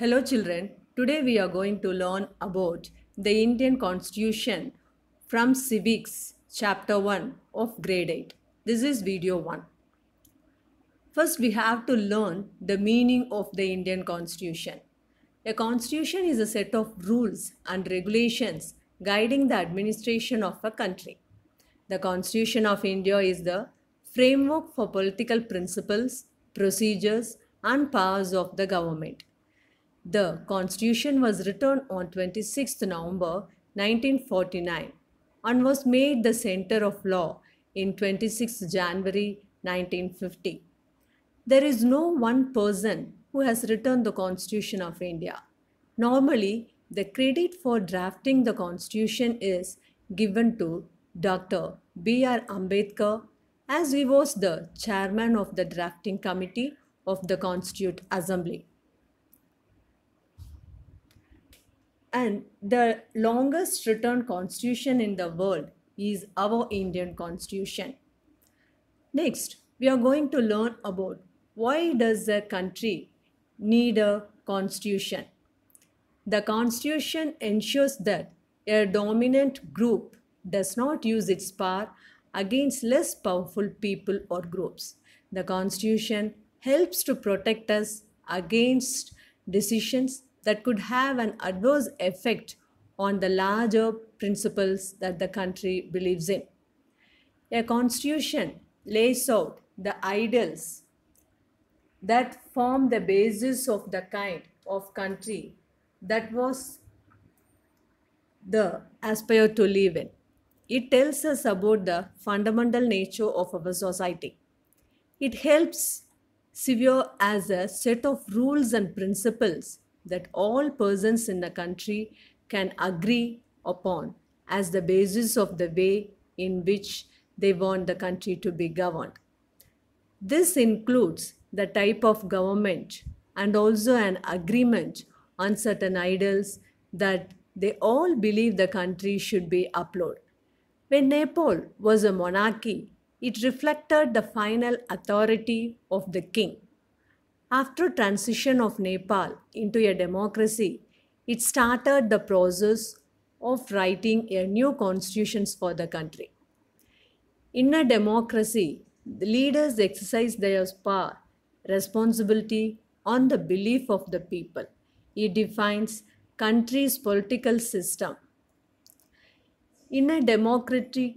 Hello children, today we are going to learn about the Indian Constitution from Civics chapter 1 of grade 8. This is video 1. First we have to learn the meaning of the Indian Constitution. A constitution is a set of rules and regulations guiding the administration of a country. The Constitution of India is the framework for political principles, procedures and powers of the government. The constitution was written on 26 November 1949 and was made the center of law in 26 January 1950. There is no one person who has written the Constitution of India. Normally, the credit for drafting the Constitution is given to Dr. B.R. Ambedkar as he was the chairman of the drafting committee of the Constituent Assembly. And the longest written constitution in the world is our Indian constitution. Next, we are going to learn about why does a country need a constitution? The constitution ensures that a dominant group does not use its power against less powerful people or groups. The constitution helps to protect us against decisions that could have an adverse effect on the larger principles that the country believes in. A constitution lays out the ideals that form the basis of the kind of country that was the aspire to live in. It tells us about the fundamental nature of our society. It helps severe as a set of rules and principles that all persons in the country can agree upon as the basis of the way in which they want the country to be governed. This includes the type of government and also an agreement on certain ideals that they all believe the country should be upheld. When Nepal was a monarchy, it reflected the final authority of the king. After transition of Nepal into a democracy, it started the process of writing a new constitutions for the country. In a democracy, the leaders exercise their power, responsibility on the belief of the people. It defines country's political system. In a democratic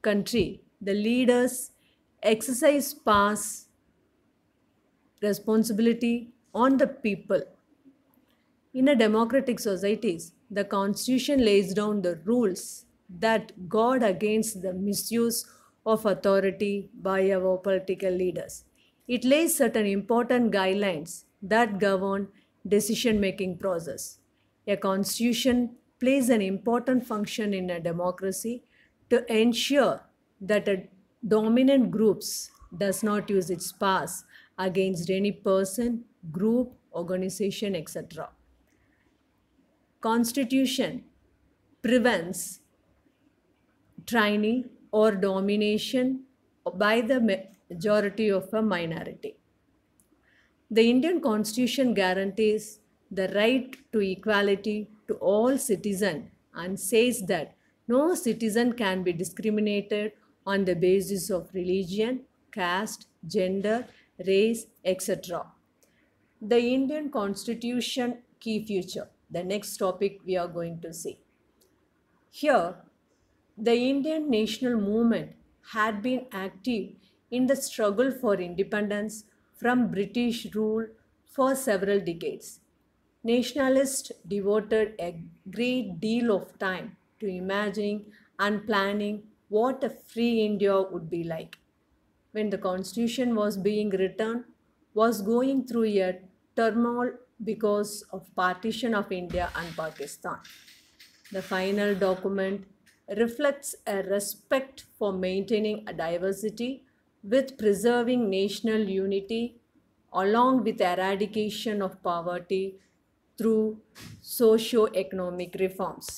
country, the leaders exercise powers responsibility on the people. In a democratic societies, the constitution lays down the rules that guard against the misuse of authority by our political leaders. It lays certain important guidelines that govern decision making process. A constitution plays an important function in a democracy to ensure that a dominant groups does not use its powers against any person, group, organization, etc. Constitution prevents tyranny or domination by the majority of a minority. The Indian Constitution guarantees the right to equality to all citizens and says that no citizen can be discriminated on the basis of religion, caste, gender, race, etc. The Indian Constitution key future, the next topic we are going to see. Here, the Indian national movement had been active in the struggle for independence from British rule for several decades. Nationalists devoted a great deal of time to imagining and planning what a free India would be like when the constitution was being written was going through a turmoil because of partition of India and Pakistan. The final document reflects a respect for maintaining a diversity with preserving national unity along with eradication of poverty through socio-economic reforms.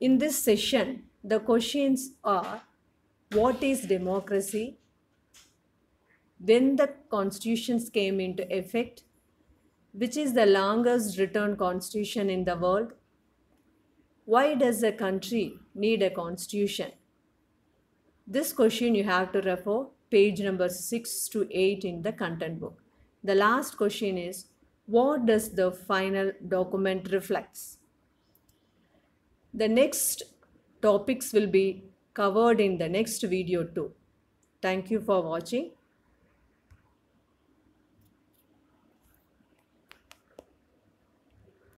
In this session, the questions are what is democracy, when the constitutions came into effect, which is the longest written constitution in the world, why does a country need a constitution? This question you have to refer page number 6 to 8 in the content book. The last question is what does the final document reflects? The next topics will be covered in the next video too. Thank you for watching.